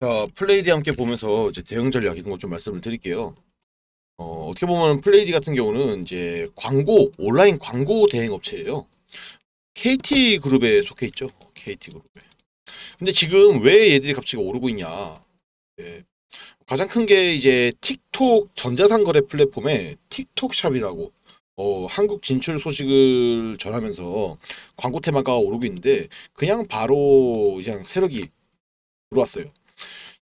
자, 플레이디 함께 보면서 이제 대응 전략 이런 것 좀 말씀을 드릴게요. 어, 떻게 보면 플레이디 같은 경우는 이제 광고, 온라인 광고 대행 업체예요. KT 그룹에 속해 있죠. KT 그룹에. 근데 지금 왜 얘들이 갑자기 오르고 있냐. 예. 가장 큰 게 이제 틱톡 전자상거래 플랫폼에 틱톡샵이라고 어, 한국 진출 소식을 전하면서 광고 테마가 오르고 있는데 그냥 바로 그냥 세력이 들어왔어요.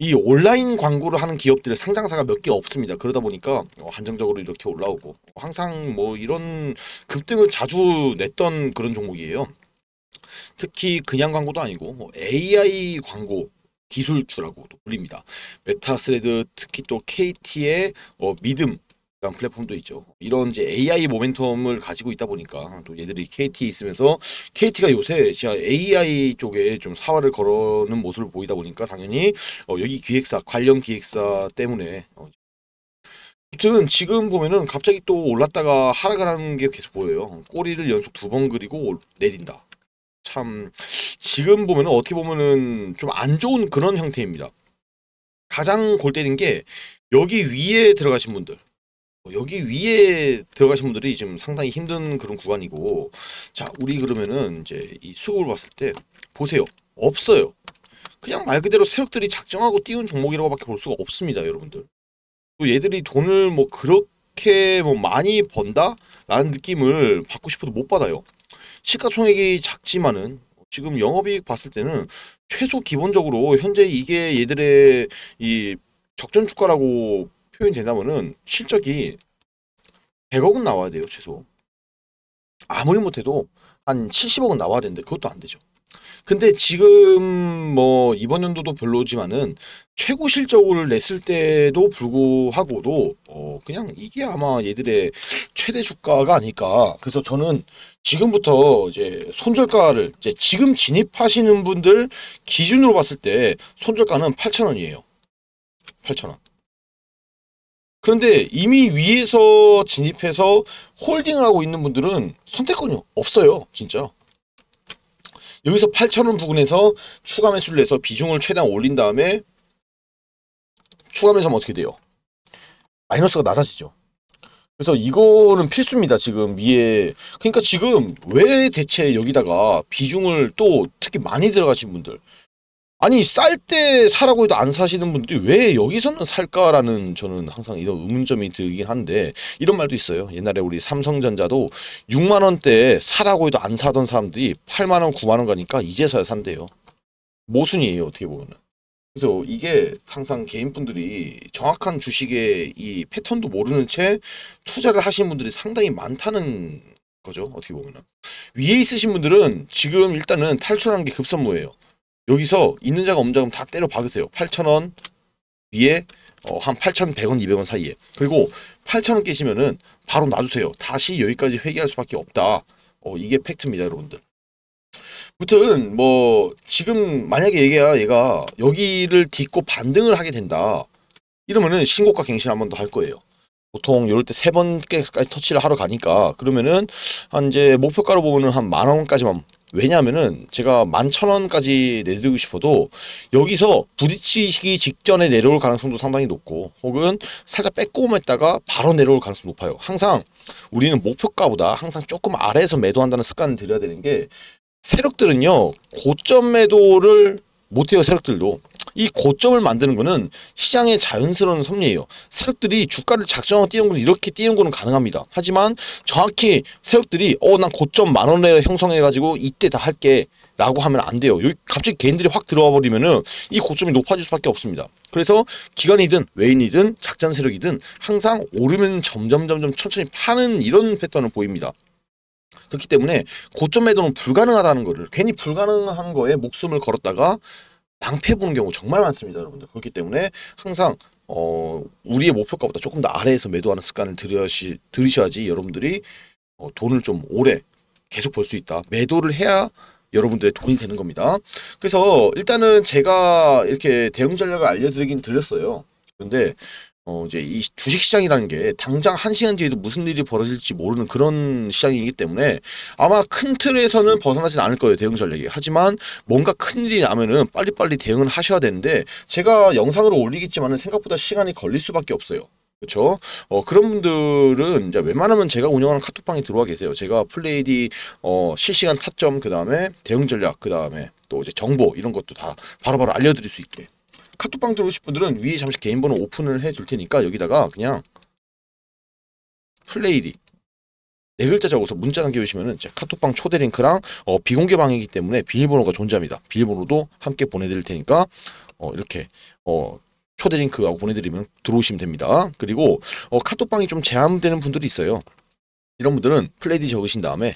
이 온라인 광고를 하는 기업들의 상장사가 몇 개 없습니다. 그러다 보니까 어, 한정적으로 이렇게 올라오고 항상 뭐 이런 급등을 자주 냈던 그런 종목이에요. 특히 그냥 광고도 아니고 AI 뭐 광고 기술주라고도 불립니다. 메타스레드 특히 또 KT의 어, 믿음 그런 플랫폼도 있죠. 이런 이제 AI 모멘텀을 가지고 있다 보니까 또 얘들이 KT 있으면서 KT가 요새 진짜 AI 쪽에 좀 사활을 걸어는 모습을 보이다 보니까 당연히 어, 여기 기획사 관련 기획사 때문에 어, 아무튼 지금 보면은 갑자기 또 올랐다가 하락을 하는 게 계속 보여요. 꼬리를 연속 두 번 그리고 내린다. 참 지금 보면은 어떻게 보면은 좀 안 좋은 그런 형태입니다. 가장 골 때린 게 여기 위에 들어가신 분들 뭐 여기 위에 들어가신 분들이 지금 상당히 힘든 그런 구간이고 자 우리 그러면은 이제 이 수급을 봤을 때 보세요 없어요 그냥 말 그대로 세력들이 작정하고 띄운 종목이라고 밖에 볼 수가 없습니다 여러분들 또 얘들이 돈을 뭐 그렇게 뭐 많이 번다? 라는 느낌을 받고 싶어도 못 받아요 시가총액이 작지만은 지금 영업이익 봤을 때는 최소 기본적으로 현재 이게 얘들의 이 적전 주가라고 표현이 된다면은 실적이 100억은 나와야 돼요 최소 아무리 못해도 한 70억은 나와야 되는데 그것도 안 되죠 근데 지금 뭐 이번 연도도 별로지만은 최고 실적을 냈을 때도 불구하고도 어 그냥 이게 아마 얘들의 최대 주가가 아닐까 그래서 저는 지금부터 이제 손절가를 이제 지금 진입하시는 분들 기준으로 봤을 때 손절가는 8,000원이에요 8,000원 그런데 이미 위에서 진입해서 홀딩을 하고 있는 분들은 선택권이 없어요. 진짜. 여기서 8,000원 부근에서 추가 매수를 해서 비중을 최대한 올린 다음에 추가 매수하면 어떻게 돼요? 마이너스가 낮아지죠. 그래서 이거는 필수입니다. 지금 위에 그러니까 지금 왜 대체 여기다가 비중을 또 특히 많이 들어가신 분들 아니 쌀 때 사라고 해도 안 사시는 분들이 왜 여기서는 살까라는 저는 항상 이런 의문점이 들긴 한데 이런 말도 있어요. 옛날에 우리 삼성전자도 6만 원대 사라고 해도 안 사던 사람들이 8만 원, 9만 원 가니까 이제서야 산대요. 모순이에요 어떻게 보면은. 그래서 이게 항상 개인분들이 정확한 주식의 이 패턴도 모르는 채 투자를 하시는 분들이 상당히 많다는 거죠 어떻게 보면은 위에 있으신 분들은 지금 일단은 탈출한 게 급선무예요 여기서 있는 자가 없는 자가 다 때려 박으세요. 8,000원 위에 어, 한 8,100원, 200원 사이에. 그리고 8,000원 깨시면은 바로 놔주세요. 다시 여기까지 회귀할 수밖에 없다. 어, 이게 팩트입니다, 여러분들. 무튼 뭐 지금 만약에 얘기야 얘가 여기를 딛고 반등을 하게 된다. 이러면은 신고가 갱신 한 번 더 할 거예요. 보통 이럴 때 세 번까지 터치를 하러 가니까 그러면은 한 이제 목표가로 보면은 한 만 원까지만 왜냐면은 제가 만 천 원까지 내드리고 싶어도 여기서 부딪히기 직전에 내려올 가능성도 상당히 높고 혹은 살짝 빼꼼 했다가 바로 내려올 가능성이 높아요 항상 우리는 목표가보다 항상 조금 아래에서 매도한다는 습관을 들여야 되는 게 세력들은요 고점 매도를 못해요 세력들도 이 고점을 만드는 거는 시장의 자연스러운 섭리예요. 세력들이 주가를 작정하고 띄우는 건 이렇게 띄우는 거는 가능합니다. 하지만 정확히 세력들이 어 난 고점 만 원에 형성해가지고 이때 다 할게 라고 하면 안 돼요. 여기 갑자기 개인들이 확 들어와 버리면은 이 고점이 높아질 수밖에 없습니다. 그래서 기관이든 외인이든 작전 세력이든 항상 오르면 점점 점점 천천히 파는 이런 패턴을 보입니다. 그렇기 때문에 고점 매도는 불가능하다는 거를 괜히 불가능한 거에 목숨을 걸었다가 방패 보는 경우 정말 많습니다, 여러분들. 그렇기 때문에 항상 어, 우리의 목표가보다 조금 더 아래에서 매도하는 습관을 들여시, 들이셔야지 여러분들이 어, 돈을 좀 오래 계속 벌 수 있다. 매도를 해야 여러분들의 돈이 되는 겁니다. 그래서 일단은 제가 이렇게 대응 전략을 알려드리긴 드렸어요. 근데 어 이제 이 주식시장이라는 게 당장 한 시간 뒤에도 무슨 일이 벌어질지 모르는 그런 시장이기 때문에 아마 큰 틀에서는 벗어나진 않을 거예요 대응 전략이 하지만 뭔가 큰 일이 나면은 빨리빨리 대응을 하셔야 되는데 제가 영상으로 올리겠지만은 생각보다 시간이 걸릴 수밖에 없어요 그렇죠? 어, 그런 분들은 이제 웬만하면 제가 운영하는 카톡방에 들어와 계세요. 제가 플레이디 어, 실시간 타점, 그 다음에 대응 전략, 그 다음에 또 이제 정보 이런 것도 다 바로바로 바로 알려드릴 수 있게 카톡방 들어오실 분들은 위에 잠시 개인 번호 오픈을 해둘 테니까 여기다가 그냥 플레이디네 글자 적어서 문자 남겨주시면은 카톡방 초대 링크랑 어, 비공개 방이기 때문에 비밀번호가 존재합니다. 비밀번호도 함께 보내드릴 테니까 어, 이렇게 어, 초대 링크하고 보내드리면 들어오시면 됩니다. 그리고 어, 카톡방이 좀 제한되는 분들이 있어요. 이런 분들은 플레이디 적으신 다음에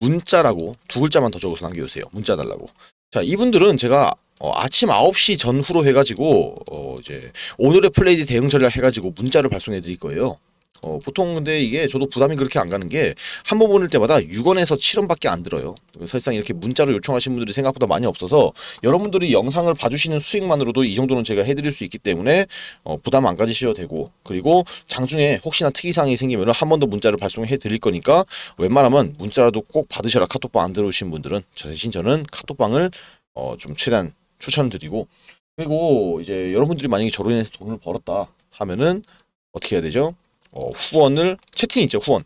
문자라고 두 글자만 더 적어서 남겨주세요. 문자 달라고. 자 이분들은 제가 어, 아침 9시 전후로 해가지고 어, 이제 오늘의 플레이 대응 전략 해가지고 문자를 발송해 드릴 거예요. 어, 보통 근데 이게 저도 부담이 그렇게 안 가는 게 한 번 보낼 때마다 6원에서 7원밖에 안 들어요. 사실상 이렇게 문자로 요청하신 분들이 생각보다 많이 없어서 여러분들이 영상을 봐주시는 수익만으로도 이 정도는 제가 해드릴 수 있기 때문에 어, 부담 안 가지셔도 되고 그리고 장중에 혹시나 특이사항이 생기면 한 번 더 문자를 발송해 드릴 거니까 웬만하면 문자라도 꼭 받으셔라 카톡방 안 들어오신 분들은 대신 저는 카톡방을 어, 좀 최대한 추천드리고 그리고 이제 여러분들이 만약에 저로 인해서 돈을 벌었다 하면은 어떻게 해야 되죠? 어, 후원을 채팅 있죠 후원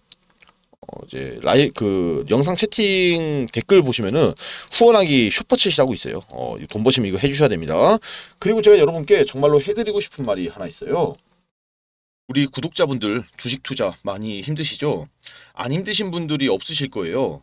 어, 이제 라이 그 영상 채팅 댓글 보시면은 후원하기 슈퍼챗이라고 있어요. 어, 돈 버시면 이거 해주셔야 됩니다. 그리고 제가 여러분께 정말로 해드리고 싶은 말이 하나 있어요. 우리 구독자분들 주식 투자 많이 힘드시죠? 안 힘드신 분들이 없으실 거예요.